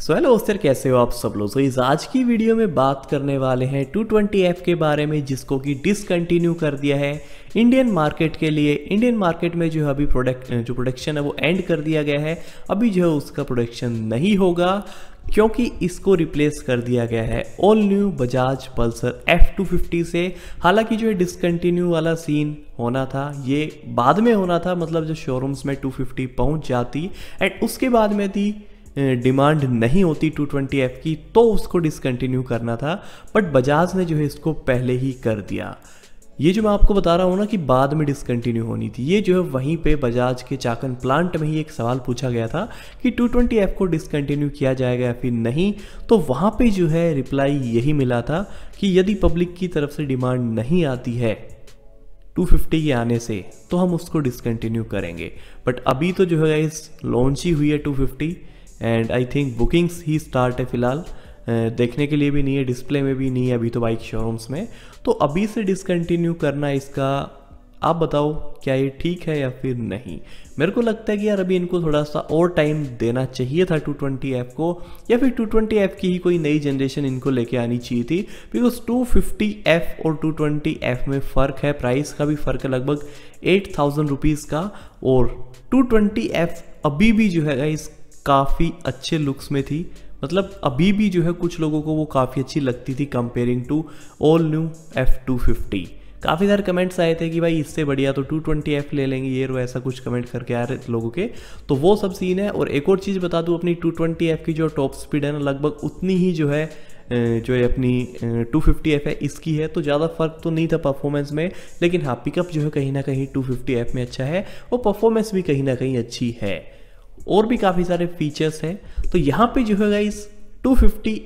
so hello sir कैसे हो आप सब लोग सो आज की वीडियो में बात करने वाले हैं 220 एफ़ के बारे में जिसको कि डिसकंटिन्यू कर दिया है इंडियन मार्केट के लिए इंडियन मार्केट में जो है अभी प्रोडक्ट जो प्रोडक्शन है वो एंड कर दिया गया है अभी जो है उसका प्रोडक्शन नहीं होगा क्योंकि इसको रिप्लेस कर दिया गया है all new Bajaj Pulsar F250 से हालांकि जो है डिसकंटिन्यू वाला सीन होना था ये बाद में होना था मतलब जो शोरूम्स में 250 पहुंच जाती एंड उसके बाद में थी डिमांड नहीं होती 220 एफ की तो उसको डिसकंटिन्यू करना था बट बजाज ने जो है इसको पहले ही कर दिया ये जो मैं आपको बता रहा हूँ ना कि बाद में डिसकंटिन्यू होनी थी ये जो है वहीं पे बजाज के चाकन प्लांट में ही एक सवाल पूछा गया था कि 220 एफ को डिसकंटिन्यू किया जाएगा या फिर नहीं तो वहाँ पे जो है रिप्लाई यही मिला था कि यदि पब्लिक की तरफ से डिमांड नहीं आती है 250 के आने से तो हम उसको डिसकंटिन्यू करेंगे बट अभी तो जो है इस लॉन्च ही हुई है 250 एंड आई थिंक बुकिंग्स ही स्टार्ट है फ़िलहाल uh, देखने के लिए भी नहीं है डिस्प्ले में भी नहीं है अभी तो बाइक शोरूम्स में तो अभी से डिसकंटिन्यू करना इसका आप बताओ क्या ये ठीक है या फिर नहीं मेरे को लगता है कि यार अभी इनको थोड़ा सा और टाइम देना चाहिए था 220 ऐप को या फिर 220 ऐप की ही कोई नई जनरेशन इनको लेके आनी चाहिए थी बिकॉज 250 एफ़ और 220 एफ़ में फ़र्क है प्राइस का भी फ़र्क है लगभग एट थाउजेंड रुपीज़ का और 220 एफ़ अभी भी जो है इस काफ़ी अच्छे लुक्स में थी मतलब अभी भी जो है कुछ लोगों को वो काफ़ी अच्छी लगती थी comparing to all new F two fifty काफ़ी सारे कमेंट्स आए थे कि भाई इससे बढ़िया तो 220F ले लेंगे ये रो ऐसा कुछ कमेंट करके आ रहे लोगों के तो वो सब सीन है और एक और चीज़ बता दूँ अपनी 220F की जो टॉप स्पीड है ना लगभग उतनी ही जो है जो है अपनी 250F है इसकी है तो ज़्यादा फर्क तो नहीं था परफॉर्मेंस में लेकिन हाँ पिकअप जो है कहीं ना कहीं 250F में अच्छा है और परफॉर्मेंस भी कहीं ना कहीं अच्छी है और भी काफ़ी सारे फीचर्स हैं तो यहाँ पे जो है गाइस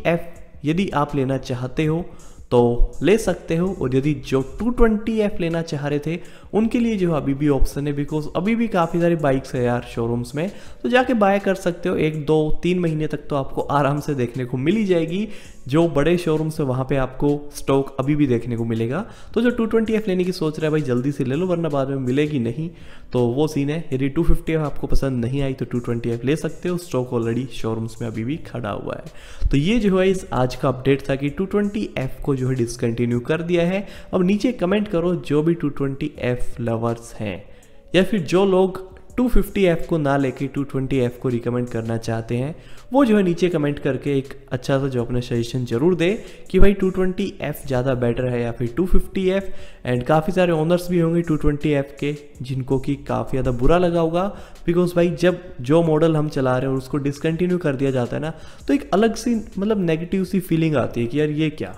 एफ यदि आप लेना चाहते हो तो ले सकते हो और यदि जो 220F लेना चाह रहे थे उनके लिए जो अभी भी ऑप्शन है बिकॉज अभी भी काफ़ी सारी बाइक्स है यार शोरूम्स में तो जाके बाय कर सकते हो एक दो तीन महीने तक तो आपको आराम से देखने को मिल ही जाएगी जो बड़े शोरूम से वहाँ पे आपको स्टॉक अभी भी देखने को मिलेगा तो जो 220F लेने की सोच रहा है भाई जल्दी से ले लो वरना बाद में मिलेगी नहीं तो वो सीन है यदि 250F आपको पसंद नहीं आई तो 220F ले सकते हो स्टॉक ऑलरेडी शोरूम्स में अभी भी खड़ा हुआ है तो ये जो है इस आज का अपडेट था कि 220F को जो है डिसकंटिन्यू कर दिया है अब नीचे कमेंट करो जो भी 220F लवर्स हैं या फिर जो लोग एफ़ को ना लेके एफ को रिकमेंड करना चाहते हैं वो जो है नीचे कमेंट करके एक अच्छा सा जो अपना सजेशन ज़रूर दे कि भाई एफ़ ज़्यादा बेटर है या फिर एफ एंड काफ़ी सारे ओनर्स भी होंगे एफ़ के जिनको कि काफ़ी ज़्यादा बुरा लगा होगा बिकॉज भाई जब जो मॉडल हम चला रहे हैं और उसको डिसकन्टिन्यू कर दिया जाता है ना तो एक अलग सी मतलब नेगेटिव सी फीलिंग आती है कि यार ये क्या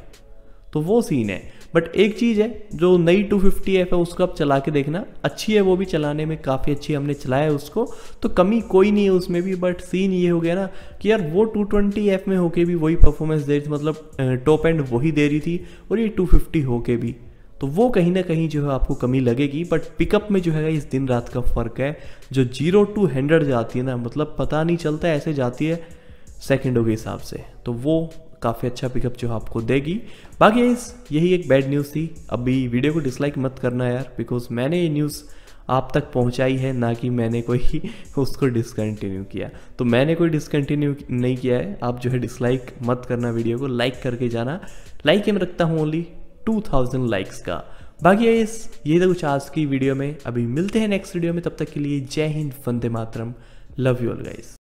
तो वो सीन है बट एक चीज़ है जो नई 250 फिफ्टी एफ है उसको आप चला के देखना अच्छी है वो भी चलाने में काफ़ी अच्छी हमने चलाया है उसको तो कमी कोई नहीं है उसमें भी बट सीन ये हो गया ना कि यार वो 220 ट्वेंटी एफ में होके भी वही परफॉर्मेंस दे रही थी मतलब टॉप एंड वही दे रही थी और ये टू फिफ्टी होके भी तो वो कहीं ना कहीं जो है आपको कमी लगेगी बट पिकअप में जो है इस दिन रात का फ़र्क है जो जीरो टू हंड्रेड जाती है ना मतलब पता नहीं चलता ऐसे जाती है सेकेंडों के हिसाब से तो वो काफ़ी अच्छा पिकअप जो आपको देगी बाकी यही एक बैड न्यूज़ थी अभी वीडियो को डिसलाइक मत करना यार बिकॉज मैंने ये न्यूज़ आप तक पहुंचाई है ना कि मैंने कोई उसको डिसकंटिन्यू किया तो मैंने कोई डिसकंटिन्यू नहीं किया है आप जो है डिसलाइक मत करना वीडियो को लाइक करके जाना लाइक मैं रखता हूँ ओनली थाउजेंड लाइक्स का बाकी इस ये तो कुछ आज की वीडियो में अभी मिलते हैं नेक्स्ट वीडियो में तब तक के लिए जय हिंद वंदे मातरम लव यू ऑल गाइस